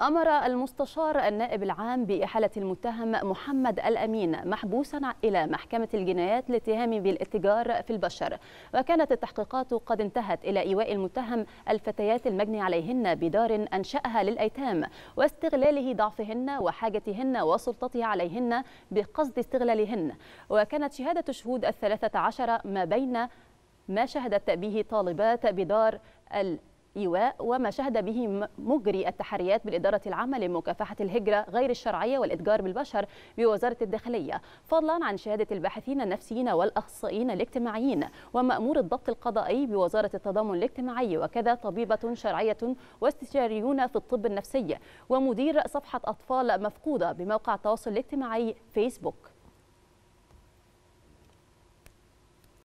أمر المستشار النائب العام بإحالة المتهم محمد الأمين محبوسا إلى محكمة الجنايات لاتهامه بالاتجار في البشر وكانت التحقيقات قد انتهت إلى إيواء المتهم الفتيات المجني عليهن بدار أنشأها للأيتام واستغلاله ضعفهن وحاجتهن وسلطته عليهن بقصد استغلالهن وكانت شهادة شهود الثلاثة عشر ما بين ما شهدت به طالبات بدار الأيتام إيواء وما شهد به مجري التحريات بالإدارة العامة لمكافحة الهجرة غير الشرعية والإتجار بالبشر بوزارة الداخلية فضلا عن شهادة الباحثين النفسيين والأخصائيين الاجتماعيين ومأمور الضبط القضائي بوزارة التضامن الاجتماعي وكذا طبيبة شرعية واستشاريون في الطب النفسي ومدير صفحة أطفال مفقودة بموقع التواصل الاجتماعي فيسبوك